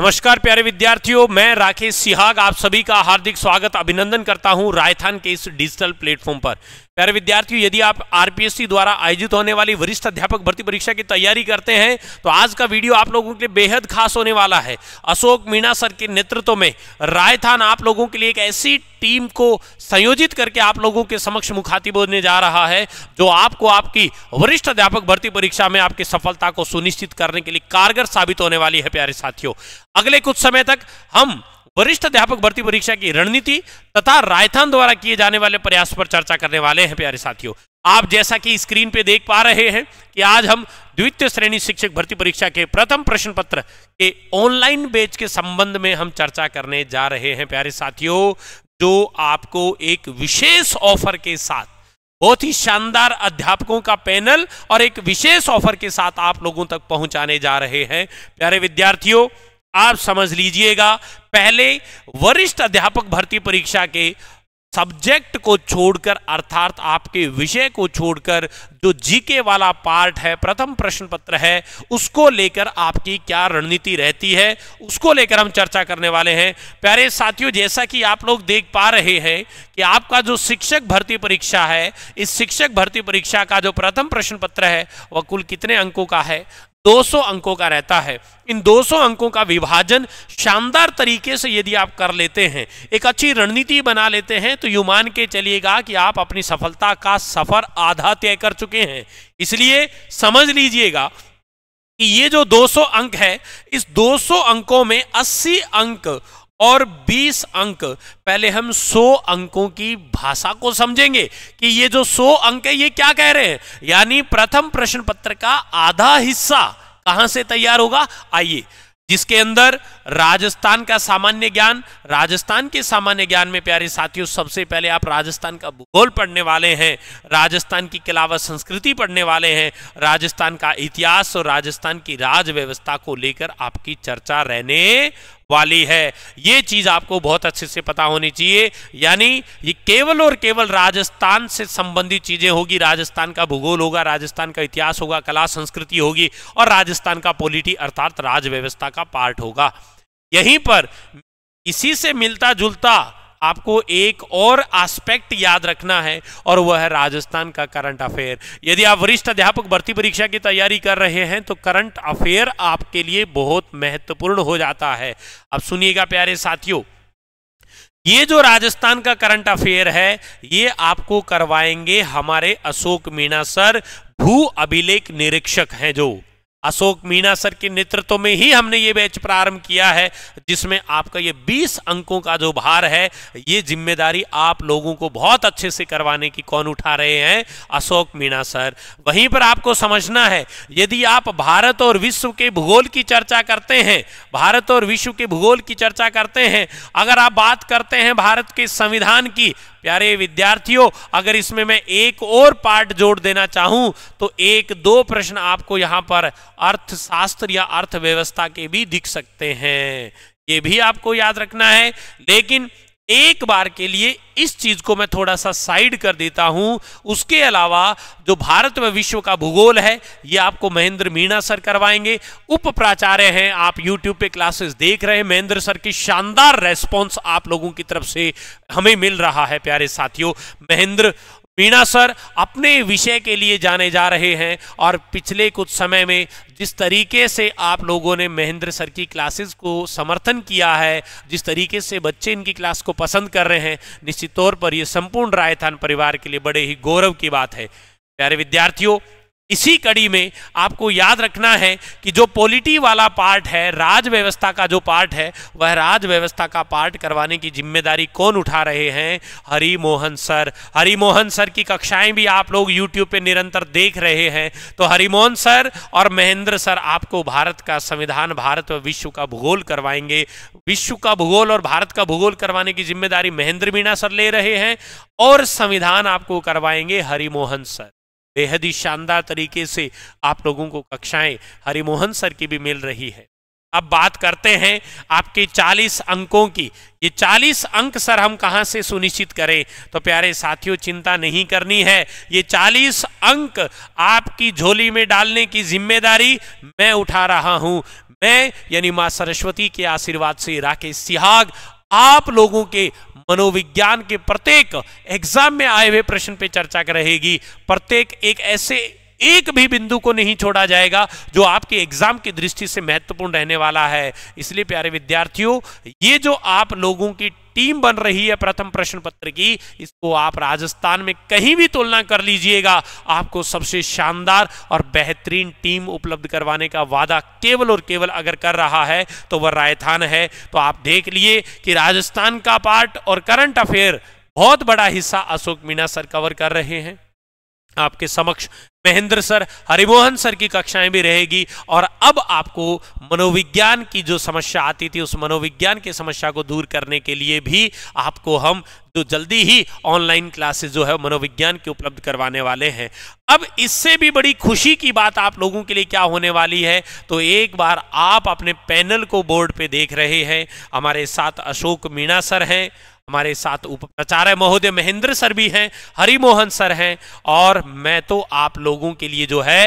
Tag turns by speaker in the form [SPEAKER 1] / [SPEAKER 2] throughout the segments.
[SPEAKER 1] नमस्कार प्यारे विद्यार्थियों मैं राकेश सिहाग आप सभी का हार्दिक स्वागत अभिनंदन करता हूं रायथान के इस डिजिटल प्लेटफॉर्म पर प्यारे विद्यार्थियों यदि आप आरपीएससी द्वारा आयोजित होने वाली वरिष्ठ अध्यापक भर्ती परीक्षा की तैयारी करते हैं तो आज का वीडियो आप लोगों के लिए बेहद खास होने वाला है अशोक मीणा सर के नेतृत्व में रायथान आप लोगों के लिए एक ऐसी टीम को संयोजित करके आप लोगों के समक्ष मुखातिब होने जा रहा है जो आपको आपकी वरिष्ठ अध्यापक भर्ती परीक्षा में आपकी सफलता को सुनिश्चित करने के लिए कारगर साबित होने वाली है प्यारे साथियों अगले कुछ समय तक हम वरिष्ठ अध्यापक भर्ती परीक्षा की रणनीति तथा रायथान द्वारा किए जाने वाले प्रयास पर चर्चा करने वाले हैं प्यारे साथियों आप जैसा कि स्क्रीन पे देख पा रहे हैं कि आज हम द्वितीय श्रेणी शिक्षक भर्ती परीक्षा के प्रथम प्रश्न पत्र के ऑनलाइन बेच के संबंध में हम चर्चा करने जा रहे हैं प्यारे साथियों जो आपको एक विशेष ऑफर के साथ बहुत ही शानदार अध्यापकों का पैनल और एक विशेष ऑफर के साथ आप लोगों तक पहुंचाने जा रहे हैं प्यारे विद्यार्थियों आप समझ लीजिएगा पहले वरिष्ठ अध्यापक भर्ती परीक्षा के सब्जेक्ट को छोड़कर अर्थात आपके विषय को छोड़कर जो जीके वाला पार्ट है प्रथम प्रश्न पत्र है उसको लेकर आपकी क्या रणनीति रहती है उसको लेकर हम चर्चा करने वाले हैं प्यारे साथियों जैसा कि आप लोग देख पा रहे हैं कि आपका जो शिक्षक भर्ती परीक्षा है इस शिक्षक भर्ती परीक्षा का जो प्रथम प्रश्न पत्र है वह कुल कितने अंकों का है 200 अंकों का रहता है इन 200 अंकों का विभाजन शानदार तरीके से यदि आप कर लेते हैं एक अच्छी रणनीति बना लेते हैं तो यू मान के चलिएगा कि आप अपनी सफलता का सफर आधा तय कर चुके हैं इसलिए समझ लीजिएगा कि ये जो 200 अंक है इस 200 अंकों में 80 अंक और 20 अंक पहले हम 100 अंकों की भाषा को समझेंगे कि ये जो 100 अंक है ये क्या कह रहे हैं यानी प्रथम प्रश्न पत्र का आधा हिस्सा कहां से तैयार होगा आइए जिसके अंदर राजस्थान का सामान्य ज्ञान राजस्थान के सामान्य ज्ञान में प्यारे साथियों सबसे पहले आप राजस्थान का भूगोल पढ़ने वाले हैं राजस्थान की किलावा संस्कृति पढ़ने वाले हैं राजस्थान का इतिहास और राजस्थान की राज व्यवस्था को लेकर आपकी चर्चा रहने वाली है ये चीज आपको बहुत अच्छे से पता होनी चाहिए यानी ये केवल और केवल राजस्थान से संबंधित चीजें होगी राजस्थान का भूगोल होगा राजस्थान का इतिहास होगा कला संस्कृति होगी और राजस्थान का पॉलिटी अर्थात राज व्यवस्था का पार्ट होगा यहीं पर इसी से मिलता जुलता आपको एक और आस्पेक्ट याद रखना है और वह है राजस्थान का करंट अफेयर यदि आप वरिष्ठ अध्यापक भर्ती परीक्षा की तैयारी कर रहे हैं तो करंट अफेयर आपके लिए बहुत महत्वपूर्ण हो जाता है अब सुनिएगा प्यारे साथियों ये जो राजस्थान का करंट अफेयर है ये आपको करवाएंगे हमारे अशोक मीणा सर भू अभिलेख निरीक्षक हैं जो अशोक मीणा सर के नेतृत्व में ही हमने ये बैच प्रारंभ किया है जिसमें आपका ये 20 अंकों का जो भार है ये जिम्मेदारी आप लोगों को बहुत अच्छे से करवाने की कौन उठा रहे हैं अशोक मीणा सर वहीं पर आपको समझना है यदि आप भारत और विश्व के भूगोल की चर्चा करते हैं भारत और विश्व के भूगोल की चर्चा करते हैं अगर आप बात करते हैं भारत के संविधान की प्यारे विद्यार्थियों अगर इसमें मैं एक और पार्ट जोड़ देना चाहूं तो एक दो प्रश्न आपको यहां पर अर्थशास्त्र या अर्थव्यवस्था के भी दिख सकते हैं ये भी आपको याद रखना है लेकिन एक बार के लिए इस चीज को मैं थोड़ा सा साइड कर देता हूं उसके अलावा जो भारत में विश्व का भूगोल है ये आपको महेंद्र मीणा सर करवाएंगे उप प्राचार्य हैं आप यूट्यूब पे क्लासेस देख रहे हैं महेंद्र सर की शानदार रेस्पॉन्स आप लोगों की तरफ से हमें मिल रहा है प्यारे साथियों महेंद्र वीणा सर अपने विषय के लिए जाने जा रहे हैं और पिछले कुछ समय में जिस तरीके से आप लोगों ने महेंद्र सर की क्लासेस को समर्थन किया है जिस तरीके से बच्चे इनकी क्लास को पसंद कर रहे हैं निश्चित तौर पर यह संपूर्ण रायथान परिवार के लिए बड़े ही गौरव की बात है प्यारे विद्यार्थियों इसी कड़ी में आपको याद रखना है कि जो पॉलिटी वाला पार्ट है राज व्यवस्था का जो पार्ट है वह राज व्यवस्था का पार्ट करवाने की जिम्मेदारी कौन उठा रहे हैं हरी मोहन सर हरी मोहन सर की कक्षाएं भी आप लोग यूट्यूब पे निरंतर देख रहे हैं तो हरिमोहन सर और महेंद्र सर आपको भारत का संविधान भारत और विश्व का भूगोल करवाएंगे विश्व का भूगोल और भारत का भूगोल करवाने की जिम्मेदारी महेंद्र मीणा सर ले रहे हैं और संविधान आपको करवाएंगे हरिमोहन सर बेहद ही शानदार तरीके से आप लोगों को कक्षाएं हरिमोहन सर की भी मिल रही है अब बात करते हैं आपके 40 अंकों की ये 40 अंक सर हम कहां से सुनिश्चित करें तो प्यारे साथियों चिंता नहीं करनी है ये 40 अंक आपकी झोली में डालने की जिम्मेदारी मैं उठा रहा हूं मैं यानी माँ सरस्वती के आशीर्वाद से राकेश सिहाग आप लोगों के मनोविज्ञान के प्रत्येक एग्जाम में आए हुए प्रश्न पे चर्चा रहेगी प्रत्येक एक ऐसे एक भी बिंदु को नहीं छोड़ा जाएगा जो आपके एग्जाम की दृष्टि से महत्वपूर्ण रहने वाला है इसलिए प्यारे विद्यार्थियों ये जो आप लोगों की टीम बन रही है प्रथम प्रश्न पत्र की इसको आप राजस्थान में कहीं भी तुलना कर लीजिएगा आपको सबसे शानदार और बेहतरीन टीम उपलब्ध करवाने का वादा केवल और केवल अगर कर रहा है तो वह रायथान है तो आप देख लिए कि राजस्थान का पार्ट और करंट अफेयर बहुत बड़ा हिस्सा अशोक मीणा सर कवर कर रहे हैं आपके समक्ष महेंद्र सर हरिमोहन सर की कक्षाएं भी रहेगी और अब आपको मनोविज्ञान की जो समस्या आती थी उस मनोविज्ञान की समस्या को दूर करने के लिए भी आपको हम जो जल्दी ही ऑनलाइन क्लासेस जो है मनोविज्ञान की उपलब्ध करवाने वाले हैं अब इससे भी बड़ी खुशी की बात आप लोगों के लिए क्या होने वाली है तो एक बार आप अपने पैनल को बोर्ड पर देख रहे हैं हमारे साथ अशोक मीणा सर हैं हमारे साथ उप प्रचार्य महोदय महेंद्र सर भी हैं हरिमोहन सर हैं और मैं तो आप लोगों के लिए जो है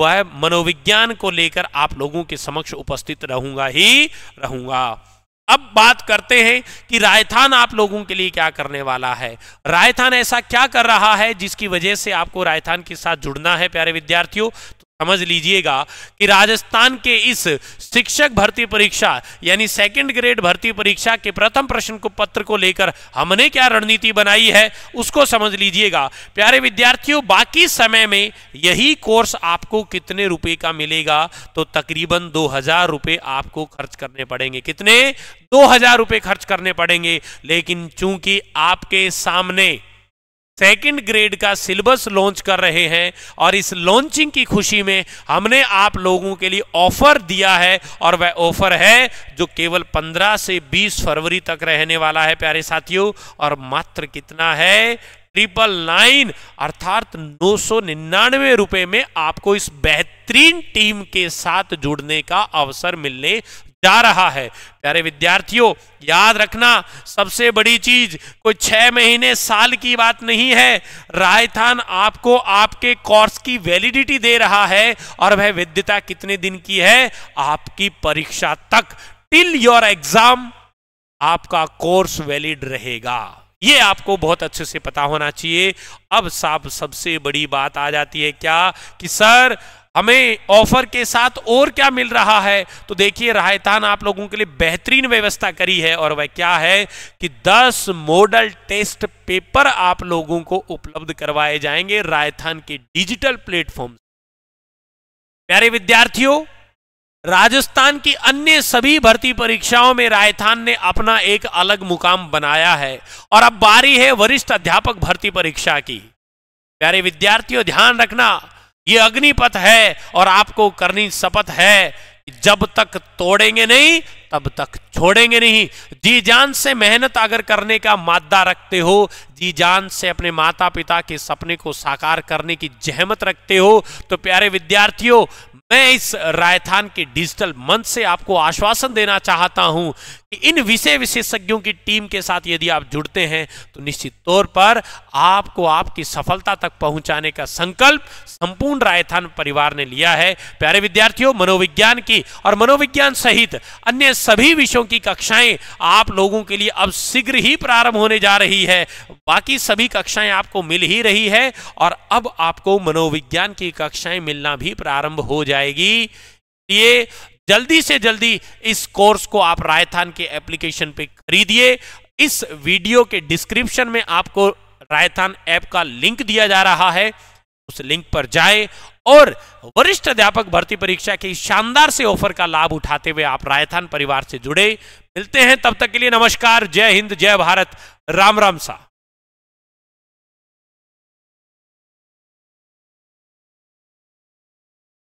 [SPEAKER 1] वह मनोविज्ञान को लेकर आप लोगों के समक्ष उपस्थित रहूंगा ही रहूंगा अब बात करते हैं कि रायथान आप लोगों के लिए क्या करने वाला है रायथान ऐसा क्या कर रहा है जिसकी वजह से आपको रायथान के साथ जुड़ना है प्यारे विद्यार्थियों समझ लीजिएगा कि राजस्थान के इस शिक्षक भर्ती परीक्षा यानी सेकंड ग्रेड भर्ती परीक्षा के प्रथम प्रश्न को पत्र को लेकर हमने क्या रणनीति बनाई है उसको समझ लीजिएगा प्यारे विद्यार्थियों बाकी समय में यही कोर्स आपको कितने रुपए का मिलेगा तो तकरीबन दो हजार रुपये आपको खर्च करने पड़ेंगे कितने दो हजार रुपये खर्च करने पड़ेंगे लेकिन चूंकि आपके सामने सेकेंड ग्रेड का सिलेबस लॉन्च कर रहे हैं और इस लॉन्चिंग की खुशी में हमने आप लोगों के लिए ऑफर दिया है और वह ऑफर है जो केवल 15 से 20 फरवरी तक रहने वाला है प्यारे साथियों और मात्र कितना है ट्रिपल नाइन अर्थात नौ सौ निन्यानवे रुपए में आपको इस बेहतरीन टीम के साथ जुड़ने का अवसर मिलने जा रहा है प्यारे विद्यार्थियों याद रखना सबसे बड़ी चीज कोई छह महीने साल की बात नहीं है रायथान आपको आपके कोर्स की वैलिडिटी दे रहा है और वह विद्यता कितने दिन की है आपकी परीक्षा तक टिल योर एग्जाम आपका कोर्स वैलिड रहेगा ये आपको बहुत अच्छे से पता होना चाहिए अब साहब सबसे बड़ी बात आ जाती है क्या कि सर हमें ऑफर के साथ और क्या मिल रहा है तो देखिए रायतान आप लोगों के लिए बेहतरीन व्यवस्था करी है और वह क्या है कि 10 मॉडल टेस्ट पेपर आप लोगों को उपलब्ध करवाए जाएंगे रायथान के डिजिटल प्लेटफॉर्म प्यारे विद्यार्थियों राजस्थान की अन्य सभी भर्ती परीक्षाओं में रायथान ने अपना एक अलग मुकाम बनाया है और अब बारी है वरिष्ठ अध्यापक भर्ती परीक्षा की प्यारे विद्यार्थियों ध्यान रखना ये अग्निपथ है और आपको करनी शपथ है जब तक तोड़ेंगे नहीं तब तक छोड़ेंगे नहीं जी जान से मेहनत अगर करने का मादा रखते हो जी जान से अपने माता पिता के सपने को साकार करने की जहमत रखते हो तो प्यारे विद्यार्थियों मैं इस रायथान के डिजिटल मंच से आपको आश्वासन देना चाहता हूं इन विषय विशेषज्ञों की टीम के साथ यदि आप जुड़ते हैं तो निश्चित तौर पर आपको आपकी सफलता तक पहुंचाने का संकल्प संपूर्ण रायथान परिवार ने लिया है प्यारे विद्यार्थियों मनोविज्ञान की और मनोविज्ञान सहित अन्य सभी विषयों की कक्षाएं आप लोगों के लिए अब शीघ्र ही प्रारंभ होने जा रही है बाकी सभी कक्षाएं आपको मिल ही रही है और अब आपको मनोविज्ञान की कक्षाएं मिलना भी प्रारंभ हो जाएगी ये जल्दी से जल्दी इस कोर्स को आप रायथान के एप्लीकेशन पे खरीदिए इस वीडियो के डिस्क्रिप्शन में आपको रायथान ऐप का लिंक दिया जा रहा है उस लिंक पर जाए और वरिष्ठ अध्यापक भर्ती परीक्षा के शानदार से ऑफर का लाभ उठाते हुए आप रायथान परिवार से जुड़े मिलते हैं तब तक के लिए नमस्कार जय हिंद जय भारत राम राम सा